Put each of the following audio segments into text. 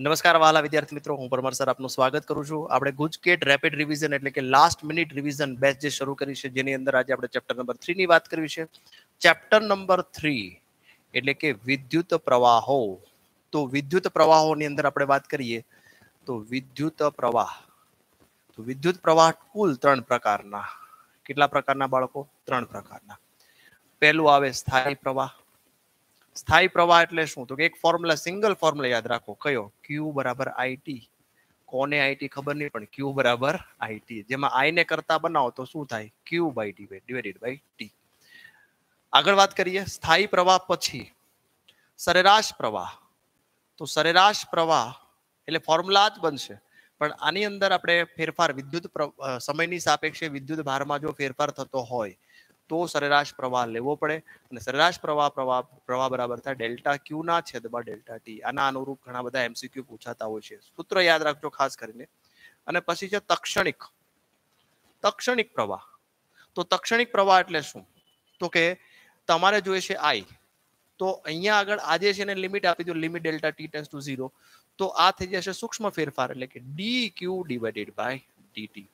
નમસ્કાર વાલા વિદ્યાર્થી મિત્રો હું પરમાર સર આપનું સ્વાગત કરું છું આપણે ગુજકેટ રેપિડ રિવિઝન એટલે કે લાસ્ટ મિનિટ રિવિઝન બેચ જે શરૂ કરી છે જેની અંદર આજે આપણે ચેપ્ટર નંબર થ્રીની વાત કરવી છે ચેપ્ટર નંબર થ્રી એટલે કે વિદ્યુત પ્રવાહો તો વિદ્યુત પ્રવાહોની અંદર આપણે વાત કરીએ તો વિદ્યુત પ્રવાહ તો વિદ્યુત પ્રવાહ કુલ ત્રણ પ્રકારના કેટલા પ્રકારના બાળકો ત્રણ પ્રકારના પહેલું આવે સ્થાયી પ્રવાહ સ્થાયી પ્રવાહ એટલે શું તો કે એક ફોર્મ્યુલા સિંગલ ફોર્મ્યુલા યાદ રાખો કયો ક્યુ બરાબર આઈટી કોને આઈટી ખબર નહીં પણ ક્યુ બરાબર આઈટી જેમાં આઈ ને કરતા બનાવો તો શું થાય Q by T divided by T આગળ વાત કરીએ સ્થાયી પ્રવાહ પછી સરેરાશ પ્રવાહ તો સરેરાશ પ્રવાહ એટલે ફોર્મ્યુલા જ બનશે પણ આની અંદર આપણે ફેરફાર વિદ્યુત સમયની સાપેક્ષે વિદ્યુત ભારમાં જો ફેરફાર થતો હોય તો સરેરાશ પ્રવાહ લેવો પડે અને સરેરાશ પ્રવાહ પ્રવાહ પ્રવાહ બરાબર થાય ડેલ્ટા ક્યુ ના છેદમાં ડેલ્ટા ટી આના અનુરૂપ ઘણા બધા એમસીક્યુ પૂછાતા હોય છે સૂત્ર યાદ રાખજો ખાસ કરીને અને પછી છે તક્ષણિક તક્ષણિક પ્રવાહ તો તક્ષણિક પ્રવાહ એટલે શું તો કે તમારે જોઈએ છે આઈ તો અહીંયા આગળ આજે છે એને લિમિટ આપી દો limit delta T tends to zero તો આ થઈ જશે સૂક્ષ્મ ફેરફાર એટલે કે D Q divided by DT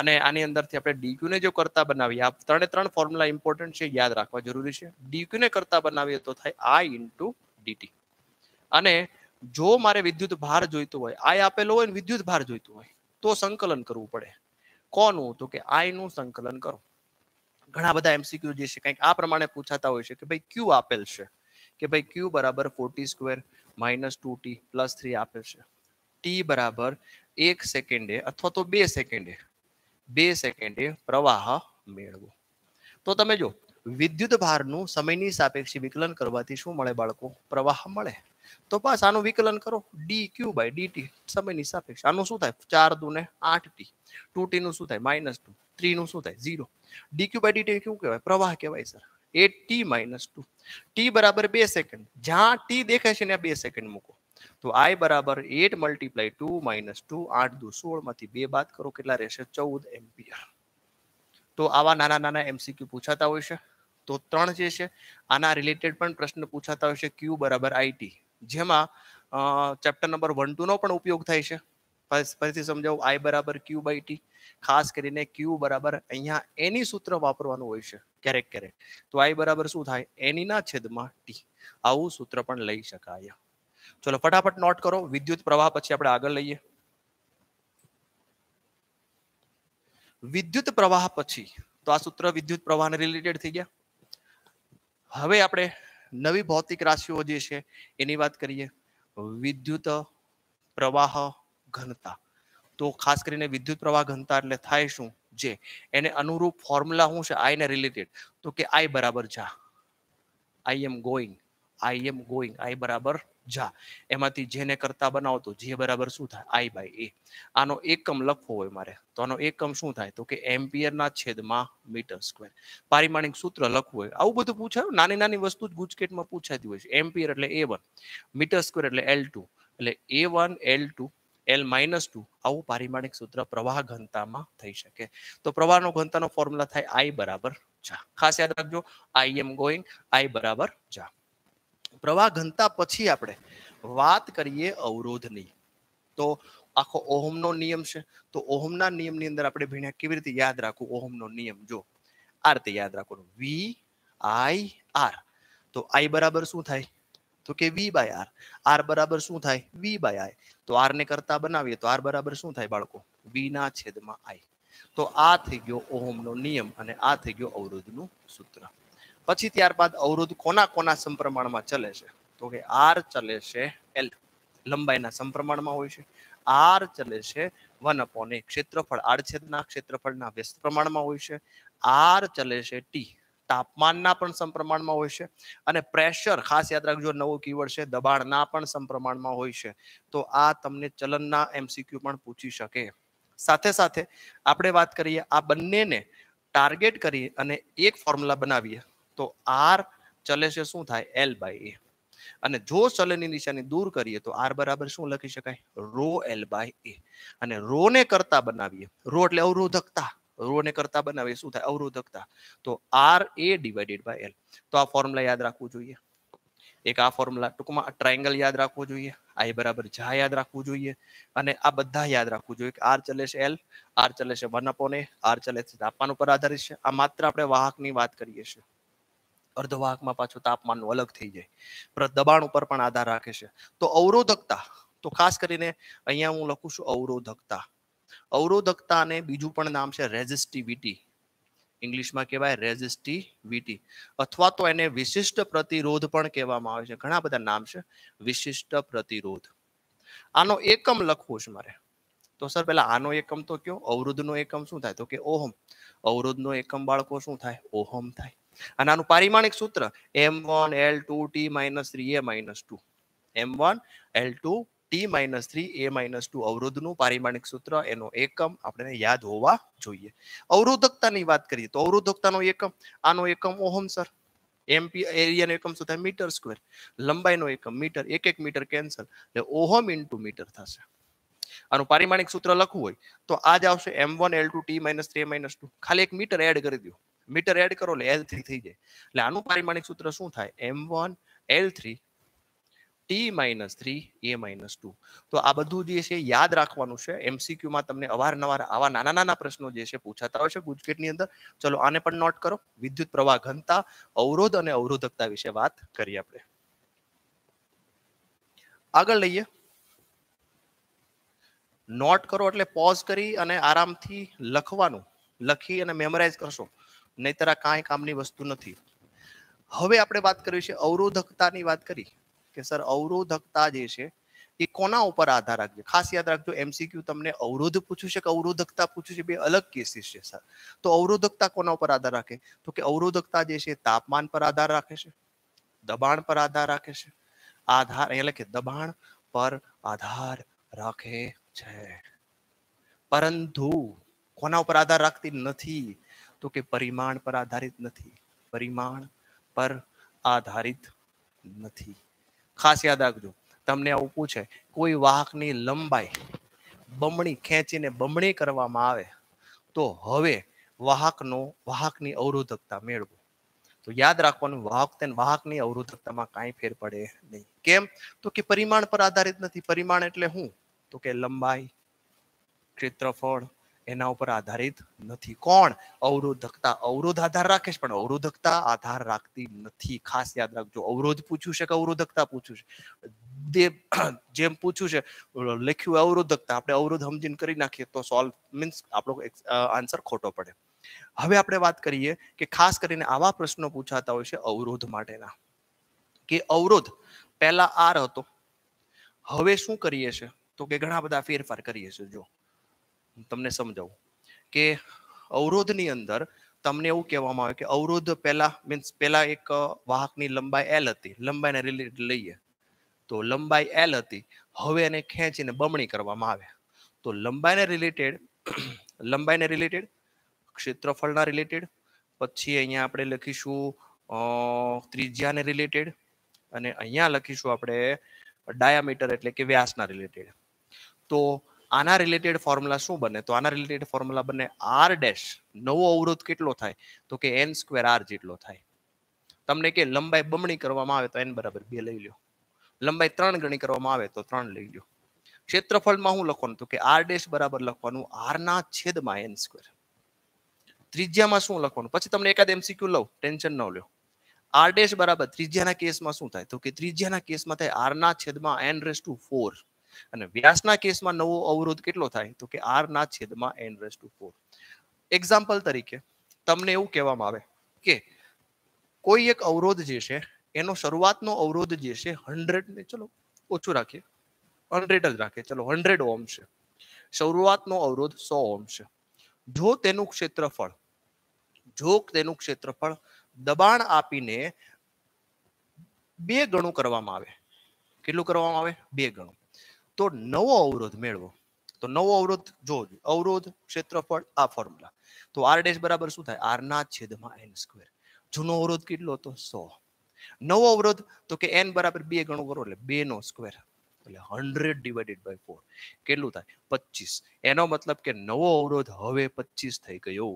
અને આની અંદરથી આપણે ડીક્યુને જો કરતા બનાવીએ આ ત્રણે ત્રણ ફોર્મ્યુલા ઇમ્પોર્ટન્ટ છે યાદ રાખવા જરૂરી છે ડીક્યુને કરતા બનાવીએ તો થાય આઈ ઇન્ટુ ડીટી અને જો મારે વિદ્યુત ભાર જોઈતો હોય આઈ આપેલો હોય ને વિદ્યુત ભાર જોઈતો હોય તો સંકલન કરવું પડે કોનું તો કે આઈ નું સંકલન કરો ઘણા બધા એમસીક્યુ જે છે કંઈક આ પ્રમાણે પૂછાતા હોય છે કે ભાઈ ક્યુ આપેલ છે કે ભાઈ ક્યુ બરાબર forty square minus two T plus three આપેલ છે ટી બરાબર એક સેકન્ડે અથવા તો બે સેકન્ડે प्रवाह मेड़व तो ते जो विद्युत भार न समय सापेक्ष विकलन करने शू मे बा प्रवाह मे तो बस आकलन करो D Q by D T समय सापेक्ष आ चार दू ने आठ टी टू टी नु शू माइनस टू थ्री नु शू zero D Q by D T क्यों कहवा प्रवाह कहवा sir A T minus two T बराबर बे सेकंड ज्या टी देखा है बे सेकंड मूको તો આઈ બરાબર eight multiply two minus two આઠ દુ સોળ માંથી બે બાદ કરો કેટલા રહેશે ચૌદ એમ્પિયર તો આવા નાના નાના એમસીક્યુ પૂછાતા હોય છે તો ત્રણ જે છે આના રિલેટેડ પણ પ્રશ્ન પૂછાતા હોય છે ક્યુ બરાબર આઈટી જેમાં ચેપ્ટર નંબર વન ટુ નો પણ ઉપયોગ થાય છે ફરીથી સમજાવું આઈ બરાબર ક્યુ બાય ટી ખાસ કરીને ક્યુ બરાબર અહીંયા એની સૂત્ર વાપરવાનું હોય છે ક્યારેક ક્યારેક તો આઈ બરાબર શું થાય એનીના છેદમાં ટી આવું સૂત્ર પણ લઈ શકાય ચલો ફટાફટ નોટ કરો વિદ્યુત પ્રવાહ પછી આપણે આગળ લઈએ વિદ્યુત પ્રવાહ પછી તો આ સૂત્ર વિદ્યુત પ્રવાહને રિલેટેડ થઈ ગયા હવે આપણે નવી ભૌતિક રાશિઓ જે છે એની વાત કરીએ વિદ્યુત પ્રવાહ ઘનતા તો ખાસ કરીને વિદ્યુત પ્રવાહ ઘનતા એટલે થાય શું જે એને અનુરૂપ ફોર્મ્યુલા શું છે આઈને રિલેટેડ તો કે આઈ બરાબર જા આઈ am going I am going આઈ બરાબર જા એમાંથી જેને કરતા બનાવો તો જે બરાબર શું થાય આઈ બાય એ આનો એકમ લખવો હોય મારે તો આનો એકમ શું થાય તો કે એમ્પિયરના છેદમાં મીટર સ્ક્વેર પારિમાણિક સૂત્ર લખવું હોય આવું બધું પૂછાયું નાની નાની વસ્તુ જ ગુજકેટમાં પૂછાતી હોય છે એમ્પિયર એટલે એ વન મીટર સ્ક્વેર એટલે એલ ટુ એટલે A one L two L minus two આવું પારિમાણિક સૂત્ર પ્રવાહ ઘનતામાં થઈ શકે તો પ્રવાહનો ઘનતાનો ફોર્મ્યુલા થાય આઈ બરાબર જા ખાસ યાદ રાખજો આઈ એમ ગોઈંગ આઈ બરાબર જા પ્રવાહ ઘનતા પછી આપણે વાત કરીએ અવરોધની તો આખો ઓહમનો નિયમ છે તો ઓહમના નિયમની અંદર આપણે ભણ્યા કેવી રીતે યાદ રાખવું ઓહમનો નિયમ જો આ રીતે યાદ રાખવાનું વી આઈ આર તો આઈ બરાબર શું થાય તો કે વી બાય આર આર બરાબર શું થાય વી બાય આઈ તો આર ને કરતા બનાવીએ તો આર બરાબર શું થાય બાળકો વી ના છેદમાં આઈ તો આ થઈ ગયો ઓહમનો નિયમ અને આ થઈ ગયો અવરોધનું સૂત્ર પછી ત્યાર બાદ અવરોધ કોના કોના સંપ્રમાણમાં ચાલે છે તો કે r ચાલે છે l લંબાઈના સંપ્રમાણમાં હોય છે r ચાલે છે 1 / a ક્ષેત્રફળ r / ક્ષેત્રફળના વ્યસ્ત પ્રમાણમાં હોય છે r ચાલે છે t તાપમાનના પણ સંપ્રમાણમાં હોય છે અને પ્રેશર ખાસ યાદ રાખજો નવો કીવર્ડ છે દબાણના પણ સંપ્રમાણમાં હોય છે તો આ તમને ચલનના एमसीक्यू પણ પૂછી શકે સાથે સાથે આપણે વાત કરીએ આ બંનેને ટાર્ગેટ કરી અને એક ફોર્મ્યુલા બનાવીએ તો આર ચલે છે શું થાય એલ બાય એ અને જો ચલની નિશાની દૂર કરીએ તો આર બરાબર શું લખી શકાય રો એલ બાય એ અને રો ને કરતા બનાવીએ રો એટલે અવરોધકતા રો ને કરતા બનાવીએ શું થાય અવરોધકતા તો R A divided by L તો આ ફોર્મ્યુલા યાદ રાખવું જોઈએ એક આ ફોર્મ્યુલા ટૂંકમાં ટ્રાયંગલ યાદ રાખવું જોઈએ આઈ બરાબર જા યાદ રાખવું જોઈએ અને આ બધા યાદ રાખવું જોઈએ કે આર ચલે છે એલ આર ચલે છે વન અપોને આર ચલે છે તાપમાન ઉપર આધારિત છે આ માત્ર આપણે વાહકની વાત કરીએ છીએ અર્ધ અર્ધવાહકમાં પાછું તાપમાનનું અલગ થઈ જાય દબાણ ઉપર પણ આધાર રાખે છે તો અવરોધકતા તો ખાસ કરીને અહીંયા હું લખું છું અવરોધકતા અવરોધકતાને બીજું પણ નામ છે રેઝિસ્ટિવિટી ઇંગ્લિશમાં કહેવાય રેઝિસ્ટિવિટી અથવા તો એને વિશિષ્ટ પ્રતિરોધ પણ કહેવામાં આવે છે ઘણા બધા નામ છે વિશિષ્ટ પ્રતિરોધ આનો એકમ લખવો છે મારે તો સર પેલા આનો એકમ તો કયો અવરોધનો એકમ શું થાય તો કે ઓહમ અવરોધનો એકમ બાળકો શું થાય ઓહમ થાય અને આનું પારિમાણિક સૂત્ર M one L two T minus three A minus two M one L two T minus three A minus two અવરોધનું પારિમાણિક સૂત્ર એનો એકમ આપણે યાદ હોવા જોઈએ અવરોધકતાની વાત કરીએ તો અવરોધકતાનો એકમ આનો એકમ ઓહમ સર એમપી એરિયાનો એકમ શું થાય મીટર સ્ક્વેર લંબાઈનો એકમ મીટર એક એક મીટર કેન્સલ એટલે ઓહમ ઇન્ટુ મીટર થશે આનું પારિમાણિક સૂત્ર લખવું હોય તો આ જ આવશે M one L two T minus three minus two ખાલી એક મીટર એડ કરી દઉં મીટર એડ કરો એટલે એલ થ્રી થઈ જાય એટલે આનું પારિમાણિક સૂત્ર શું થાય M one L three T minus three A minus two તો આ બધું જે છે યાદ રાખવાનું છે એમસીક્યુમાં તમને અવારનવાર આવા નાના નાના પ્રશ્નો જે છે પૂછાતા હોય છે ગુજકેટની અંદર ચલો આને પણ નોટ કરો વિદ્યુત પ્રવાહ ઘનતા અવરોધ અને અવરોધકતા વિશે વાત કરીએ આપણે આગળ લઈએ નોટ કરો એટલે પોઝ કરી અને આરામથી લખવાનું લખી અને મેમરાઇઝ કરશો નહીતર આ કાંઈ કામની વસ્તુ નથી હવે આપણે વાત કરવી છે અવરોધકતાની વાત કરી કે સર અવરોધકતા જે છે એ કોના ઉપર આધાર રાખજો ખાસ યાદ રાખજો એમસીક્યુ તમને અવરોધ પૂછ્યું છે કે અવરોધકતા પૂછ્યું છે બે અલગ કેસીસ છે સર તો અવરોધકતા કોના ઉપર આધાર રાખે તો કે અવરોધકતા જે છે તાપમાન પર આધાર રાખે છે દબાણ પર આધાર રાખે છે આધાર એટલે કે દબાણ પર આધાર રાખે છે પરંતુ કોના ઉપર આધાર રાખતી નથી તો કે પરિમાણ પર આધારિત નથી પરિમાણ પર આધારિત નથી ખાસ યાદ રાખજો તમને આવું પૂછે કોઈ વાહકની લંબાઈ બમણી ખેંચીને બમણી કરવામાં આવે તો હવે વાહકનો વાહકની અવરોધકતા મેળવો તો યાદ રાખવાનું વાહક તેને વાહકની અવરોધકતામાં કાંઈ ફેર પડે નહીં કેમ તો કે પરિમાણ પર આધારિત નથી પરિમાણ એટલે શું તો કે લંબાઈ ક્ષેત્રફળ એના ઉપર આધારિત નથી કોણ અવરોધકતા અવરોધ આધાર રાખે છે પણ અવરોધકતા આધાર રાખતી નથી ખાસ યાદ રાખજો અવરોધ પૂછ્યું છે કે અવરોધકતા પૂછ્યું છે જેમ પૂછ્યું છે લખ્યું અવરોધકતા આપણે અવરોધ સમજીને કરી નાખીએ તો સોલ્વ મીન્સ આપણો આન્સર ખોટો પડે હવે આપણે વાત કરીએ કે ખાસ કરીને આવા પ્રશ્નો પૂછાતા હોય છે અવરોધ માટેના કે અવરોધ પહેલા આર હતો હવે શું કરીએ છે તો કે ઘણા બધા ફેરફાર કરીએ છીએ જો તમને સમજાવું કે અવરોધની અંદર તમને એવું કહેવામાં આવે કે અવરોધ પહેલા મીન્સ પહેલા એક વાહકની લંબાઈ એલ હતી લંબાઈને રિલેટેડ લઈએ તો લંબાઈ એલ હતી હવે એને ખેંચીને બમણી કરવામાં આવે તો લંબાઈને રિલેટેડ લંબાઈને રિલેટેડ ક્ષેત્રફળના રિલેટેડ પછી અહીંયા આપણે લખીશું ત્રિજ્યાને રિલેટેડ અને અહીંયા લખીશું આપણે ડાયામીટર એટલે કે વ્યાસના રિલેટેડ તો આના રિલેટેડ ફોર્મ્યુલા શું બને તો આના રિલેટેડ ફોર્મ્યુલા બને આર ડેશ નવો અવરોધ કેટલો થાય તો કે એન સ્ક્વેર આર જેટલો થાય તમને કે લંબાઈ બમણી કરવામાં આવે તો એન બરાબર બે લઈ લો લંબાઈ ત્રણ ગણી કરવામાં આવે તો ત્રણ લઈ લો ક્ષેત્રફળમાં હું લખવાનું તો કે આર ડેશ બરાબર લખવાનું આરના છેદમાં એન સ્ક્વેર ત્રિજ્યામાં શું લખવાનું પછી તમને એકાદ એમસીક્યુ લઉં ટેન્શન ન લો આર ડેશ બરાબર ત્રિજ્યાના કેસમાં શું થાય તો કે ત્રિજ્યાના કેસમાં થાય આરના છેદમાં એન રેસ ટુ ફોર અને વ્યાસના કેસમાં નવો અવરોધ કેટલો થાય તો કે આર ના છેદમાં N raise to for example તરીકે તમને એવું કહેવામાં આવે કે કોઈ એક અવરોધ જે છે એનો શરૂઆતનો અવરોધ જે છે હંડ્રેડ ને ચલો ઓછું રાખીએ હંડ્રેડ જ રાખીએ ચલો હંડ્રેડ ઓમ છે શરૂઆતનો અવરોધ સો ઓમ છે જો તેનું ક્ષેત્રફળ જો તેનું ક્ષેત્રફળ દબાણ આપીને બે ગણું કરવામાં આવે કેટલું કરવામાં આવે બે ગણું તો નવો અવરોધ મેળવો તો નવો અવરોધ જો અવરોધ ક્ષેત્રફળ આ ફોર્મ્યુલા તો આર ડેશ બરાબર શું થાય આરના છેદમાં એન સ્ક્વેર જૂનો અવરોધ કેટલો હતો સો નવો અવરોધ તો કે એન બરાબર બે ગણો કરો એટલે બે નો સ્ક્વેર એટલે હંડ્રેડ ડિવાઈડેડ બાય ફોર કેટલું થાય પચીસ એનો મતલબ કે નવો અવરોધ હવે પચીસ થઈ ગયો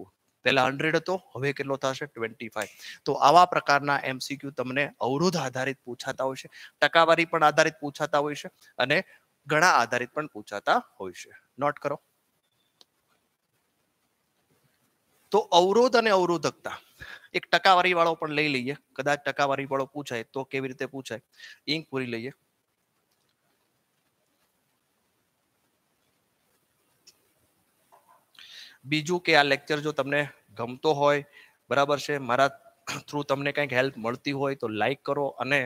પહેલા હંડ્રેડ હતો હવે કેટલો થશે ટ્વેન્ટી ફાઈવ તો આવા પ્રકારના એમસીક્યુ તમને અવરોધ આધારિત પૂછાતા હોય છે ટકાવારી પણ આધારિત પૂછાતા હોય છે અને ઘણા આધારિત પણ પૂછાતા હોય છે નોટ કરો તો અવરોધ અને અવરોધકતા એક ટકાવારી વાળો પણ લઈ લઈએ કદાચ ટકાવારી વાળો પૂછાય તો કેવી રીતે પૂછાય ઇંક પૂરી લઈએ બીજું કે આ લેક્ચર જો તમને ગમતો હોય બરાબર છે મારા થ્રુ તમને કંઈક હેલ્પ મળતી હોય તો લાઈક કરો અને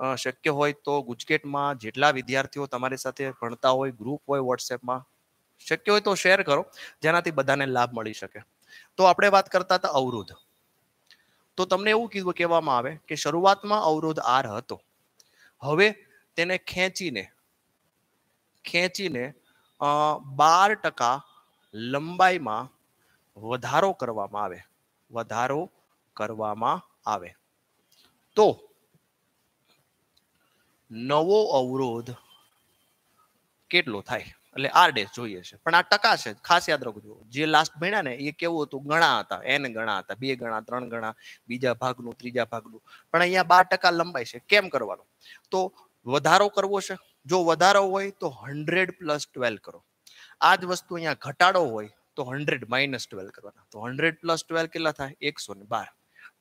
શક્ય હોય તો ગુજકેટમાં જેટલા વિદ્યાર્થીઓ તમારી સાથે ભણતા હોય ગ્રુપ હોય વોટ્સએપમાં શક્ય હોય તો શેર કરો જેનાથી બધાને લાભ મળી શકે તો આપણે વાત કરતા હતા અવરોધ તો તમને એવું કીધું કહેવામાં આવે કે શરૂઆતમાં અવરોધ આર હતો હવે તેને ખેંચીને ખેંચીને બાર ટકા લંબાઈમાં વધારો કરવામાં આવે વધારો કરવામાં આવે તો નવો અવરોધ કેટલો થાય એટલે આર ડેશ જોઈએ છે પણ આ ટકા છે ખાસ યાદ રાખજો જે લાસ્ટ ભણ્યા ને એ કેવું હતું ગણા હતા એન ગણા હતા બે ગણા ત્રણ ગણા બીજા ભાગનું ત્રીજા ભાગનું પણ અહીંયા બાર ટકા લંબાઈ છે કેમ કરવાનો તો વધારો કરવો છે જો વધારો હોય તો હંડ્રેડ પ્લસ ટ્વેલ્વ કરો આ જ વસ્તુ અહીંયા ઘટાડો હોય તો હંડ્રેડ માઇનસ ટ્વેલ્વ કરવાના તો હંડ્રેડ પ્લસ ટ્વેલ્વ કેટલા થાય એકસો ને બાર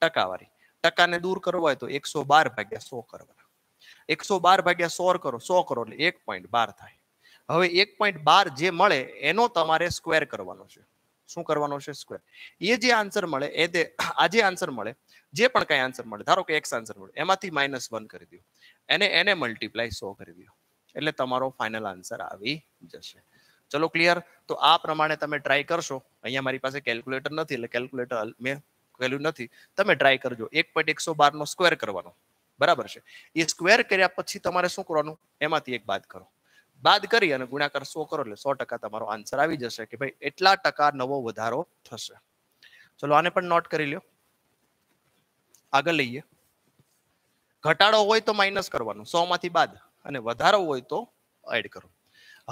ટકાવાળી ટકાને દૂર કરવા હોય તો એકસો બાર ભાગ્યા સો કરવાના એકસો બાર ભાગ્યા સો કરો સો કરો એટલે એક પોઈન્ટ બાર થાય હવે એક પોઈન્ટ બાર જે મળે એનો તમારે સ્ક્વેર કરવાનો છે શું કરવાનો છે સ્ક્વેર એ જે આન્સર મળે એ તે આ જે આન્સર મળે જે પણ કઈ આન્સર મળે ધારો કે એક્સ આન્સર મળે એમાંથી માઇનસ વન કરી દો એને એને મલ્ટીપ્લાય સો કરી દો એટલે તમારો ફાઇનલ આન્સર આવી જશે ચલો ક્લિયર તો આ પ્રમાણે તમે ટ્રાય કરશો અહીંયા મારી પાસે કેલ્ક્યુલેટર નથી એટલે કેલ્ક્યુલેટર મેં કર્યું નથી તમે ટ્રાય કરજો એક પોઈન્ટ એકસો બારનો સ્ક્વેર કરવાનો બરાબર છે એ સ્ક્વેર કર્યા પછી તમારે શું કરવાનું એમાંથી એક બાદ કરો બાદ કરી અને ગુણાકાર સો કરો એટલે સો ટકા તમારો આન્સર આવી જશે કે ભાઈ એટલા ટકા નવો વધારો થશે ચલો આને પણ નોટ કરી લ્યો આગળ લઈએ ઘટાડો હોય તો માઇનસ કરવાનું સો માંથી બાદ અને વધારો હોય તો એડ કરો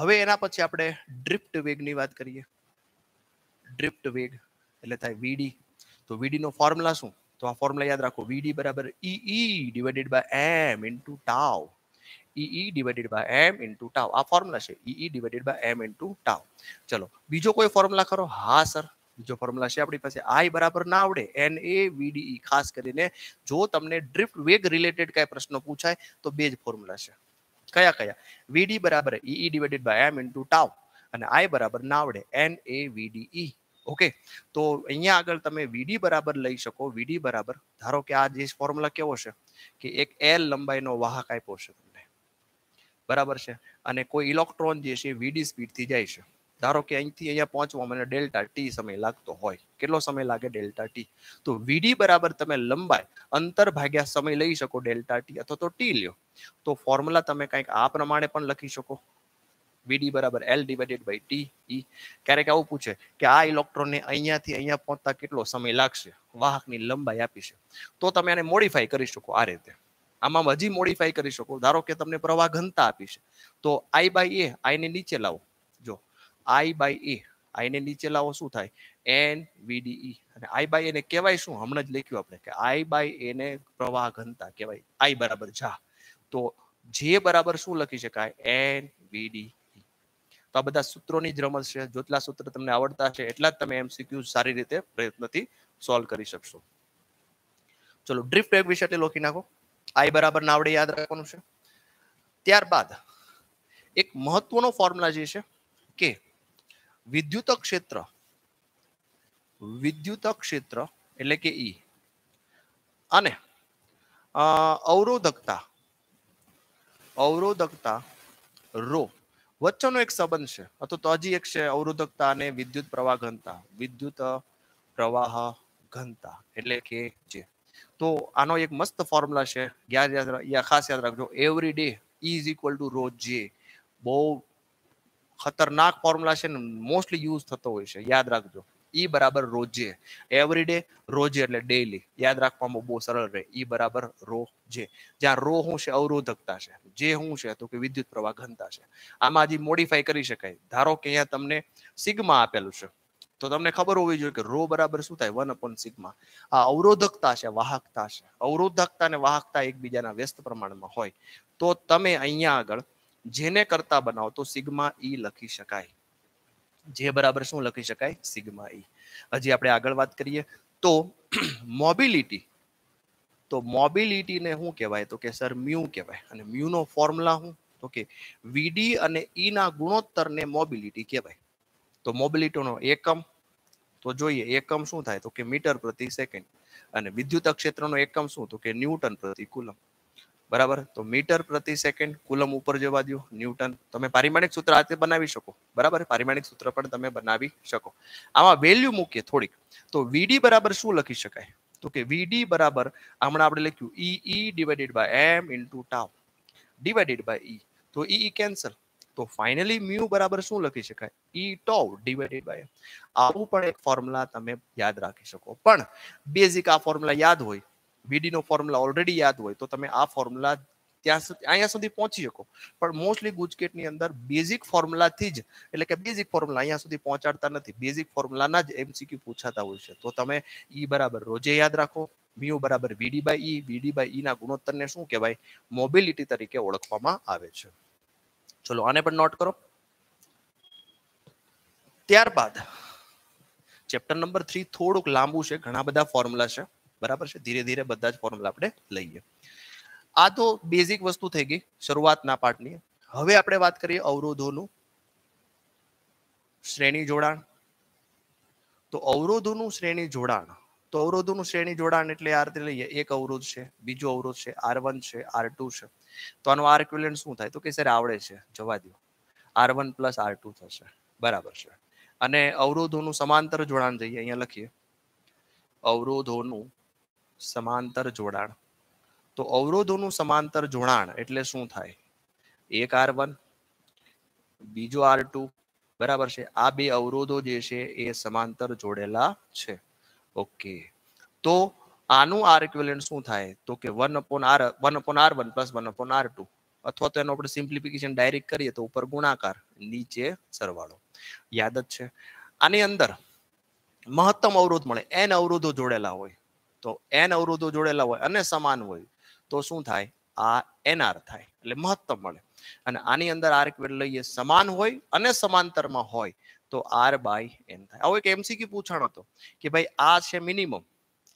હવે એના પછી આપણે ડ્રિફ્ટ વેગની વાત કરીએ ડ્રિફ્ટ વેગ એટલે થાય વીડી તો વીડીનો ફોર્મ્યુલા શું તો આ ફોર્મ્યુલા યાદ રાખો વીડી બરાબર E E divided by M into tau E E divided by M into tau આ ફોર્મ્યુલા છે E E divided by M into tau ચલો બીજો કોઈ ફોર્મ્યુલા ખરો હા સર બીજો ફોર્મ્યુલા છે આપણી પાસે આઈ બરાબર ના આવડે એન એ વીડીઈ ખાસ કરીને જો તમને ડ્રિફ્ટ વેગ રિલેટેડ કઈ પ્રશ્નો પૂછાય તો બે જ ફોર્મ્યુલા છે કયા કયા વીડી બરાબર E E divided by M into tau અને આઈ બરાબર ના આવડે એન એ વીડીઈ ઓકે તો અહીંયા આગળ તમે વીડી બરાબર લઈ શકો વીડી બરાબર ધારો કે આ જે ફોર્મ્યુલા કેવો છે કે એક એલ લંબાઈનો વાહક આપ્યો છે તમને બરાબર છે અને કોઈ ઇલેક્ટ્રોન જે છે વીડી સ્પીડથી જાય છે ધારો કે અહીંથી અહીંયા પહોંચવા મને ડેલ્ટા ટી સમય લાગતો હોય કેટલો સમય લાગે ડેલ્ટા ટી તો વીડી બરાબર તમે લંબાઈ અંતર ભાગ્યા સમય લઈ શકો ડેલ્ટા ટી અથવા તો ટી લ્યો તો ફોર્મ્યુલા તમે કંઈક આ પ્રમાણે પણ લખી શકો બીડી બરાબર L divided by T E ક્યારેક આવું પૂછે કે આ ઇલેક્ટ્રોનને અહીંયાથી અહીંયા પહોંચતા કેટલો સમય લાગશે વાહકની લંબાઈ આપી છે તો તમે આને મોડિફાઈ કરી શકો આ રીતે આમાં હજી મોડિફાઈ કરી શકો ધારો કે તમને પ્રવાહ ઘનતા આપી છે તો આઈ બાય એ આઈને નીચે લાવો જો આઈ બાય એ આઈને નીચે લાવો શું થાય એન વીડીઈ e. અને આઈ બાય એને કહેવાય શું હમણાં જ લખ્યું આપણે કે આઈ બાય એને પ્રવાહ ઘનતા કહેવાય આઈ બરાબર જા તો જે બરાબર શું લખી શકાય એન વીડી તો આ બધા સૂત્રોની જ રમત છે જેટલા સૂત્ર તમને આવડતા છે એટલા જ તમે એમસીક્યુ સારી રીતે પ્રયત્નથી સોલ્વ કરી શકશો ચલો ડ્રીફ ટેગ વિશે એટલે લખી નાખો આઈ બરાબર નાવડે યાદ રાખવાનું છે ત્યારબાદ એક મહત્વનો ફોર્મ્યુલા જે છે કે વિદ્યુત ક્ષેત્ર વિદ્યુત ક્ષેત્ર એટલે કે ઈ e. અને અવરોધકતા અવરોધકતા રો વચ્ચેનો એક સંબંધ છે અથવા તો હજી એક છે અવરોધકતા અને વિદ્યુત પ્રવાહ ઘનતા વિદ્યુત પ્રવાહ ઘનતા એટલે કે જે તો આનો એક મસ્ત ફોર્મ્યુલા છે યાદ યાદ ખાસ યાદ રાખજો every day is equal to રોજ જે બહુ ખતરનાક ફોર્મ્યુલા છે ને મોસ્ટલી યુઝ થતો હોય છે યાદ રાખજો ઈ બરાબર રોજે એવરી ડે રોજે એટલે ડેઈલી યાદ રાખવામાં બહુ સરળ રહે ઈ બરાબર રો જે જ્યાં રો શું છે અવરોધકતા છે જે શું છે તો કે વિદ્યુત પ્રવાહ ઘનતા છે આમાં હજી મોડિફાઈ કરી શકાય ધારો કે અહીંયા તમને સિગ્મા આપેલું છે તો તમને ખબર હોવી જોઈએ કે રો બરાબર શું થાય વન અપોન સિગ્મા આ અવરોધકતા છે વાહકતા છે અવરોધકતા અને વાહકતા એકબીજાના વ્યસ્ત પ્રમાણમાં હોય તો તમે અહીંયા આગળ જેને કરતા બનાવો તો સિગ્મા ઈ લખી શકાય જે બરાબર શું લખી શકાય સિગ્મા ઈ e. હજી આપણે આગળ વાત કરીએ તો મોબિલિટી તો મોબિલિટીને શું કહેવાય તો કે સર મ્યુ કહેવાય અને મ્યુનો ફોર્મ્યુલા શું તો કે વીડી અને ઈના e ગુણોત્તરને મોબિલિટી કહેવાય તો મોબિલિટીનો એકમ તો જોઈએ એકમ શું થાય તો કે મીટર પ્રતિ સેકન્ડ અને વિદ્યુત ક્ષેત્રનો એકમ શું તો કે ન્યૂટન પ્રતિ કુલમ બરાબર તો મીટર પ્રતિ સેકન્ડ કુલમ ઉપર જવા દો ન્યૂટન તમે પારિમાણિક સૂત્ર આ બનાવી શકો બરાબર પારિમાણિક સૂત્ર પણ તમે બનાવી શકો આમાં વેલ્યુ મૂકીએ થોડીક તો વીડી બરાબર શું લખી શકાય તો કે વીડી બરાબર હમણાં આપણે લખ્યું E E divided by M into tau divided by E તો ઈ ઈ કેન્સલ તો ફાઇનલી મ્યુ બરાબર શું લખી શકાય ઈ ટોવ ડિવાઇડેડ બાય આવું પણ એક ફોર્મ્યુલા તમે યાદ રાખી શકો પણ બેઝિક આ ફોર્મ્યુલા યાદ હોય વીડીનો ફોર્મ્યુલા ઓલરેડી યાદ હોય તો તમે આ ફોર્મ્યુલા ત્યાં સુધી અહીંયા સુધી પહોંચી શકો પણ મોસ્ટલી ગુજકેટની અંદર બેઝિક ફોર્મ્યુલાથી જ એટલે કે બેઝિક ફોર્મ્યુલા અહીંયા સુધી પહોંચાડતા નથી બેઝિક ફોર્મ્યુલાના જ એમસીક્યુ પૂછાતા હોય છે તો તમે ઈ e બરાબર રોજે યાદ રાખો મ્યુ બરાબર વીડી બાય ઈ વીડી બાય ઈ ના ગુણોત્તરને શું કહેવાય મોબિલિટી તરીકે ઓળખવામાં આવે છે ચલો આને પણ નોટ કરો ત્યારબાદ ચેપ્ટર નંબર થ્રી થોડુંક લાંબુ છે ઘણા બધા ફોર્મ્યુલા છે બરાબર છે ધીરે ધીરે બધા જ ફોર્મ્યુલા આપણે લઈએ આ તો બેઝિક વસ્તુ થઈ ગઈ શરૂઆતના પાઠની હવે આપણે વાત કરીએ અવરોધોનું શ્રેણી જોડાણ તો અવરોધોનું શ્રેણી જોડાણ તો અવરોધોનું શ્રેણી જોડાણ એટલે આ રીતે લઈએ એક અવરોધ છે બીજો અવરોધ છે આર વન છે આર ટુ છે તો આનું આર ઇક્વિલેન્ટ શું થાય તો કે સર આવડે છે જવા દો R one plus R two થશે બરાબર છે અને અવરોધોનું સમાંતર જોડાણ જઈએ અહીંયા લખીએ અવરોધોનું સમાંતર જોડાણ તો અવરોધોનું સમાંતર જોડાણ એટલે શું થાય એક આર વન બીજો આર ટુ બરાબર છે આ બે અવરોધો જે છે એ સમાંતર જોડેલા છે ઓકે તો આનું આર ઇક્વેલન્ટ શું થાય તો કે one upon R one upon R one plus one upon R two અથવા તો એનો આપણે સિમ્પ્લિફિકેશન ડાયરેક્ટ કરીએ તો ઉપર ગુણાકાર નીચે સરવાળો યાદ જ છે આની અંદર મહત્તમ અવરોધ મળે એન અવરોધો જોડેલા હોય તો એન અવરોધો જોડેલા હોય અને સમાન હોય તો શું થાય આ એનઆર થાય એટલે મહત્તમ મળે અને આની અંદર આર ઇક્વેટ લઈએ સમાન હોય અને સમાંતરમાં હોય તો આર બાય એન થાય આવો એક એમસીક્યુ પૂછણ હતો કે ભાઈ આ છે મિનિમમ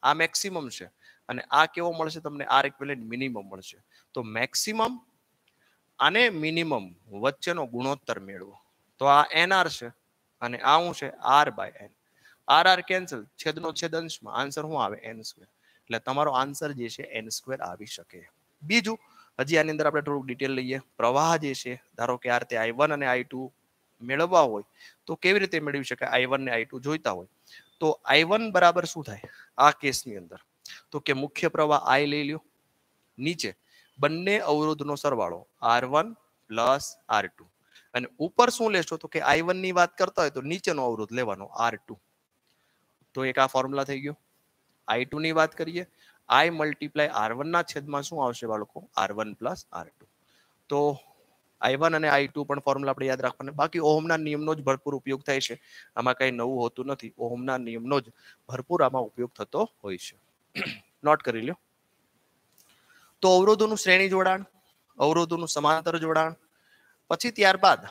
આ મેક્સિમમ છે અને આ કેવો મળશે તમને આર ઇક્વેલેન્ટ મિનિમમ મળશે તો મેક્સિમમ અને મિનિમમ વચ્ચેનો ગુણોત્તર મેળવો તો આ એનઆર છે અને આ શું છે R by N R R cancel છેદનો છેદ અંશમાં આન્સર શું આવે એન સ્ક્વેર એટલે તમારો આન્સર જે છે એન સ્ક્વેર આવી શકે બીજું હજી આની અંદર આપણે થોડુંક ડિટેલ લઈએ પ્રવાહ જે છે ધારો કે આ રીતે આઈ વન અને આઈ ટુ મેળવવા હોય તો કેવી રીતે મેળવી શકાય આઈ વન ને આઈ ટુ જોઈતા હોય તો આઈ વન બરાબર શું થાય આ કેસની અંદર તો કે મુખ્ય પ્રવાહ આઈ લઈ લ્યો નીચે બંને અવરોધનો સરવાળો R one plus R two અને ઉપર શું લેશો તો કે આઈ વન ની વાત કરતા હોય તો નીચેનો અવરોધ લેવાનો આર ટુ તો એક આ ફોર્મ્યુલા થઈ ગયો આઈ ની વાત કરીએ આઈ મલ્ટીપ્લાય આર વન ના છેદમાં શું આવશે બાળકો આર વન પ્લસ આર તો આઈ વન અને આઈ પણ ફોર્મ્યુલા આપણે યાદ રાખવાના બાકી ઓહમના નિયમનો જ ભરપૂર ઉપયોગ થાય છે આમાં કંઈ નવું હોતું નથી ઓહમના નિયમનો જ ભરપૂર આમાં ઉપયોગ થતો હોય છે નોટ કરી લ્યો તો અવરોધોનું શ્રેણી જોડાણ અવરોધોનું સમાંતર જોડાણ પછી ત્યારબાદ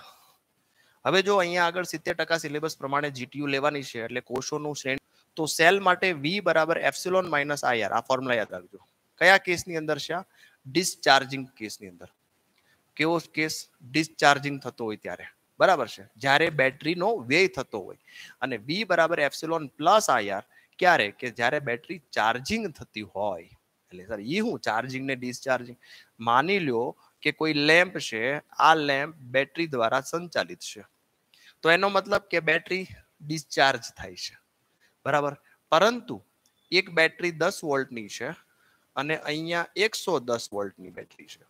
હવે જો અહીંયા આગળ સિત્તેર ટકા સિલેબસ પ્રમાણે જીટીયુ લેવાની છે એટલે કોષોનું શ્રેણી તો સેલ માટે વી બરાબર એફસિલોન માઇનસ આઈઆર આ ફોર્મ્યુલા યાદ રાખજો કયા કેસની અંદર છે ડિસ્ચાર્જિંગ કેસની અંદર કેવો કેસ ડિસ્ચાર્જિંગ થતો હોય ત્યારે બરાબર છે જ્યારે બેટરીનો વ્યય થતો હોય અને વી બરાબર એફસિલોન પ્લસ આઈઆર ક્યારે કે જ્યારે બેટરી ચાર્જિંગ થતી હોય એટલે સર એ હું ચાર્જિંગ ને ડિસ્ચાર્જિંગ માની લ્યો કે કોઈ લેમ્પ છે આ લેમ્પ બેટરી દ્વારા સંચાલિત છે તો એનો મતલબ કે બેટરી ડિસ્ચાર્જ થાય છે બરાબર પરંતુ એક બેટરી દસ વોલ્ટની છે અને અહીંયા એકસો દસ વોલ્ટની બેટરી છે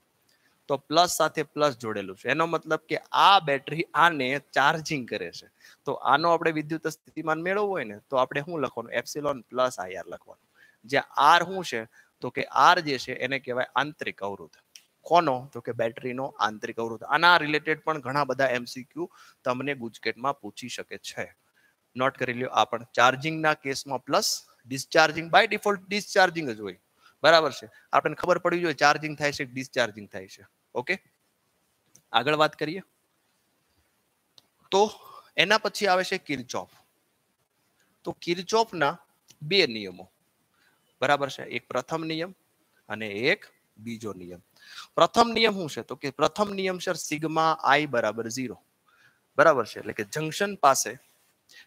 તો પ્લસ સાથે પ્લસ જોડેલું છે એનો મતલબ કે આ બેટરી આને ચાર્જિંગ કરે છે તો આનો આપણે વિદ્યુત સ્થિતિમાન મેળવવું હોય ને તો આપણે શું લખવાનું એપ્સિલોન પ્લસ આઈઆર લખવાનું જ્યાં આર શું છે તો કે આર જે છે એને કહેવાય આંતરિક અવરોધ કોનો તો કે બેટરીનો આંતરિક અવરોધ આના રિલેટેડ પણ ઘણા બધા એમસીક્યુ તમને ગુજકેટમાં પૂછી શકે છે નોટ કરી લ્યો આ પણ ચાર્જિંગના કેસમાં plus discharging by default discharging જ હોય બરાબર છે આપણને ખબર પડવી જોઈએ ચાર્જિંગ થાય છે ડિસ્ચાર્જિંગ થાય છે ઓકે આગળ વાત કરીએ તો એના પછી આવે છે કિરચોફ તો કિરચોફના બે નિયમો બરાબર છે એક પ્રથમ નિયમ અને એક બીજો નિયમ પ્રથમ નિયમ શું છે તો કે પ્રથમ નિયમ છે સિગ્મા આઈ બરાબર ઝીરો બરાબર છે એટલે કે જંકશન પાસે